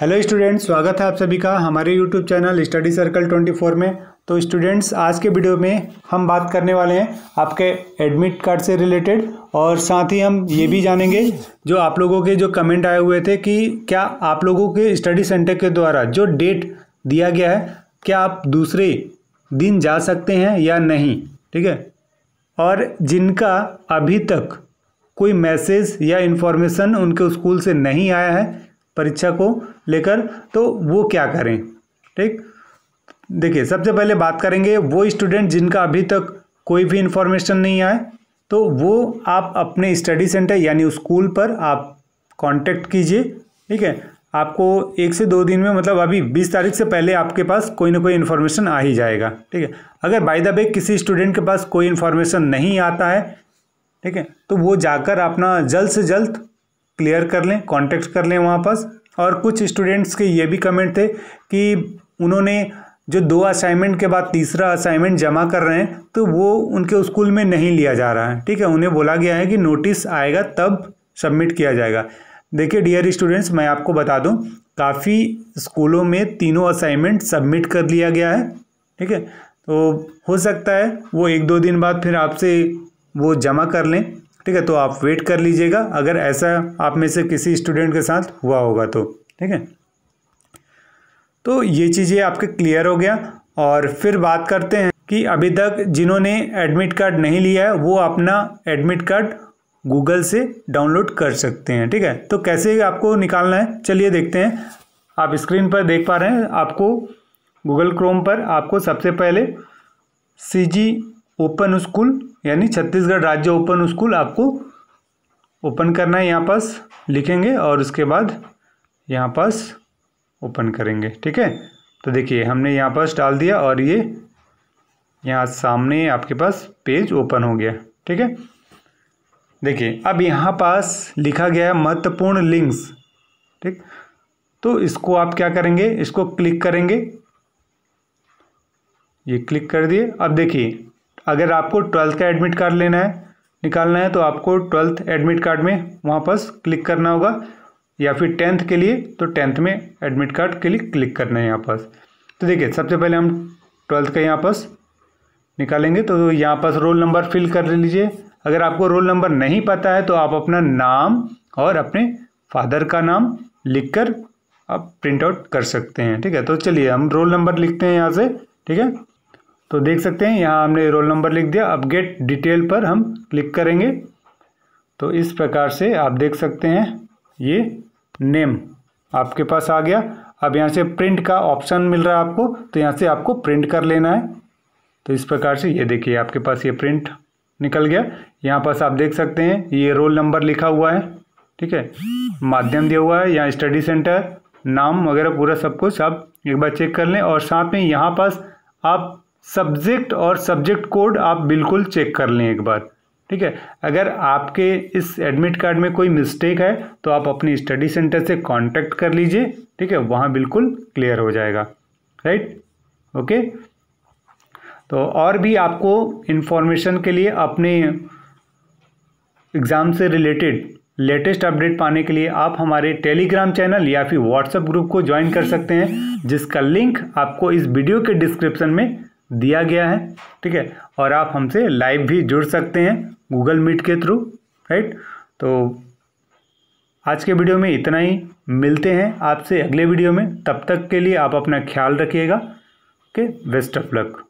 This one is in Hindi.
हेलो स्टूडेंट्स स्वागत है आप सभी का हमारे यूट्यूब चैनल स्टडी सर्कल 24 में तो स्टूडेंट्स आज के वीडियो में हम बात करने वाले हैं आपके एडमिट कार्ड से रिलेटेड और साथ ही हम ये भी जानेंगे जो आप लोगों के जो कमेंट आए हुए थे कि क्या आप लोगों के स्टडी सेंटर के द्वारा जो डेट दिया गया है क्या आप दूसरे दिन जा सकते हैं या नहीं ठीक है और जिनका अभी तक कोई मैसेज या इन्फॉर्मेशन उनके स्कूल से नहीं आया है परीक्षा को लेकर तो वो क्या करें ठीक देखिए सबसे पहले बात करेंगे वो स्टूडेंट जिनका अभी तक कोई भी इन्फॉर्मेशन नहीं आए तो वो आप अपने स्टडी सेंटर यानी स्कूल पर आप कांटेक्ट कीजिए ठीक है आपको एक से दो दिन में मतलब अभी बीस तारीख से पहले आपके पास कोई ना कोई इन्फॉर्मेशन आ ही जाएगा ठीक है अगर बाय द बे किसी स्टूडेंट के पास कोई इन्फॉर्मेशन नहीं आता है ठीक है तो वो जाकर अपना जल्द से जल्द क्लियर कर लें कॉन्टेक्ट कर लें वहाँ पास और कुछ स्टूडेंट्स के ये भी कमेंट थे कि उन्होंने जो दो असाइनमेंट के बाद तीसरा असाइनमेंट जमा कर रहे हैं तो वो उनके स्कूल में नहीं लिया जा रहा है ठीक है उन्हें बोला गया है कि नोटिस आएगा तब सबमिट किया जाएगा देखिए डियर स्टूडेंट्स मैं आपको बता दूं काफ़ी स्कूलों में तीनों असाइनमेंट सबमिट कर लिया गया है ठीक है तो हो सकता है वो एक दो दिन बाद फिर आपसे वो जमा कर लें ठीक है तो आप वेट कर लीजिएगा अगर ऐसा आप में से किसी स्टूडेंट के साथ हुआ होगा तो ठीक है तो ये चीज़ें आपके क्लियर हो गया और फिर बात करते हैं कि अभी तक जिन्होंने एडमिट कार्ड नहीं लिया है वो अपना एडमिट कार्ड गूगल से डाउनलोड कर सकते हैं ठीक है तो कैसे आपको निकालना है चलिए देखते हैं आप स्क्रीन पर देख पा रहे हैं आपको गूगल क्रोम पर आपको सबसे पहले सी जी ओपन स्कूल यानी छत्तीसगढ़ राज्य ओपन स्कूल आपको ओपन करना है यहाँ पास लिखेंगे और उसके बाद यहाँ पास ओपन करेंगे ठीक है तो देखिए हमने यहाँ पास डाल दिया और ये यहाँ सामने आपके पास पेज ओपन हो गया ठीक है देखिए अब यहाँ पास लिखा गया है महत्वपूर्ण लिंक्स ठीक तो इसको आप क्या करेंगे इसको क्लिक करेंगे ये क्लिक कर दिए अब देखिए अगर आपको ट्वेल्थ का एडमिट कार्ड लेना है निकालना है तो आपको ट्वेल्थ एडमिट कार्ड में वहाँ पर क्लिक करना होगा या फिर टेंथ के लिए तो टेंथ में एडमिट कार्ड के लिए क्लिक करना है यहाँ पर तो देखिए सबसे पहले हम ट्वेल्थ का यहाँ पर निकालेंगे तो यहाँ पर रोल नंबर फिल कर लीजिए अगर आपको रोल नंबर नहीं पता है तो आप अपना नाम और अपने फादर का नाम कर आप प्रिंट आउट कर सकते हैं ठीक है तो चलिए हम रोल नंबर लिखते हैं यहाँ से ठीक है तो देख सकते हैं यहाँ हमने रोल नंबर लिख दिया अब गेट डिटेल पर हम क्लिक करेंगे तो इस प्रकार से आप देख सकते हैं ये नेम आपके पास आ गया अब यहाँ से प्रिंट का ऑप्शन मिल रहा है आपको तो यहाँ से आपको प्रिंट कर लेना है तो इस प्रकार से ये देखिए आपके पास ये प्रिंट निकल गया यहाँ पास आप देख सकते हैं ये रोल नंबर लिखा हुआ है ठीक है माध्यम दिया हुआ है यहाँ स्टडी सेंटर नाम वगैरह पूरा सब कुछ आप एक बार चेक कर लें और साथ में यहाँ पास आप सब्जेक्ट और सब्जेक्ट कोड आप बिल्कुल चेक कर लें एक बार ठीक है अगर आपके इस एडमिट कार्ड में कोई मिस्टेक है तो आप अपनी स्टडी सेंटर से कांटेक्ट कर लीजिए ठीक है वहाँ बिल्कुल क्लियर हो जाएगा राइट ओके तो और भी आपको इन्फॉर्मेशन के लिए अपने एग्ज़ाम से रिलेटेड लेटेस्ट अपडेट पाने के लिए आप हमारे टेलीग्राम चैनल या फिर व्हाट्सएप ग्रुप को ज्वाइन कर सकते हैं जिसका लिंक आपको इस वीडियो के डिस्क्रिप्शन में दिया गया है ठीक है और आप हमसे लाइव भी जुड़ सकते हैं गूगल मीट के थ्रू राइट तो आज के वीडियो में इतना ही मिलते हैं आपसे अगले वीडियो में तब तक के लिए आप अपना ख्याल रखिएगा ओके बेस्ट ऑफ लक